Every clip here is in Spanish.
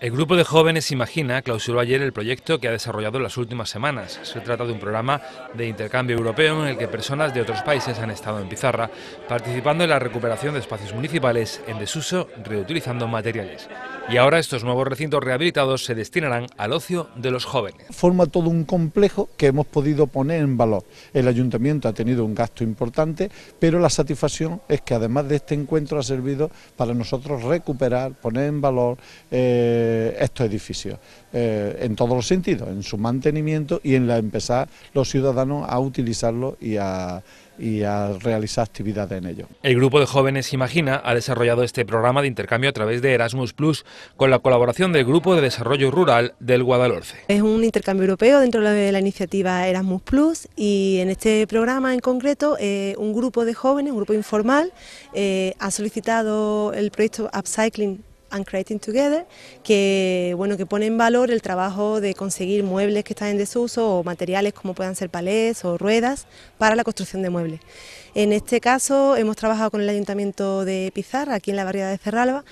El grupo de jóvenes Imagina clausuró ayer el proyecto que ha desarrollado en las últimas semanas. Se trata de un programa de intercambio europeo en el que personas de otros países han estado en pizarra, participando en la recuperación de espacios municipales en desuso, reutilizando materiales. Y ahora estos nuevos recintos rehabilitados se destinarán al ocio de los jóvenes. Forma todo un complejo que hemos podido poner en valor. El ayuntamiento ha tenido un gasto importante, pero la satisfacción es que además de este encuentro ha servido para nosotros recuperar, poner en valor eh, estos edificios, eh, en todos los sentidos, en su mantenimiento y en la empezar los ciudadanos a utilizarlos y a y a realizar actividades en ello. El grupo de jóvenes Imagina ha desarrollado este programa de intercambio a través de Erasmus Plus con la colaboración del Grupo de Desarrollo Rural del Guadalhorce. Es un intercambio europeo dentro de la iniciativa Erasmus Plus y en este programa en concreto eh, un grupo de jóvenes, un grupo informal, eh, ha solicitado el proyecto Upcycling and Creating Together, que, bueno, que pone en valor el trabajo de conseguir muebles que están en desuso o materiales como puedan ser palés o ruedas para la construcción de muebles. En este caso hemos trabajado con el Ayuntamiento de Pizarra, aquí en la barriada de Cerralba,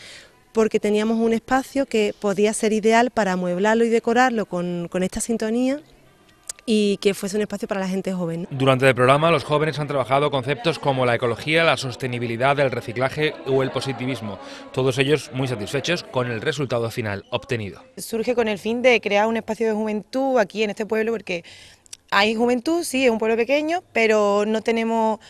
porque teníamos un espacio que podía ser ideal para amueblarlo y decorarlo con, con esta sintonía y que fuese un espacio para la gente joven. Durante el programa los jóvenes han trabajado conceptos como la ecología, la sostenibilidad, el reciclaje o el positivismo, todos ellos muy satisfechos con el resultado final obtenido. Surge con el fin de crear un espacio de juventud aquí en este pueblo porque hay juventud, sí, es un pueblo pequeño, pero no tenemos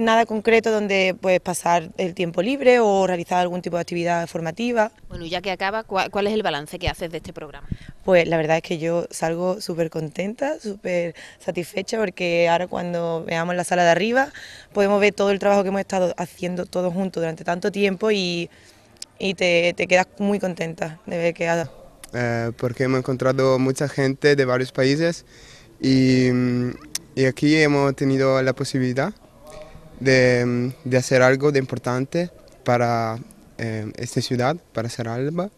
nada concreto donde pues pasar el tiempo libre o realizar algún tipo de actividad formativa. Bueno, ya que acaba, ¿cuál, es el balance que haces de este programa? Pues la verdad es que yo salgo súper contenta, súper satisfecha porque ahora cuando veamos la sala de arriba podemos ver todo el trabajo que hemos estado haciendo todos juntos durante tanto tiempo y, y te, quedas muy contenta de ver que ha... dado. Eh, porque hemos encontrado mucha gente de varios países y, y aquí hemos tenido la posibilidad Mm, de, hacer algo de importante para eh, esta ciudad, para alba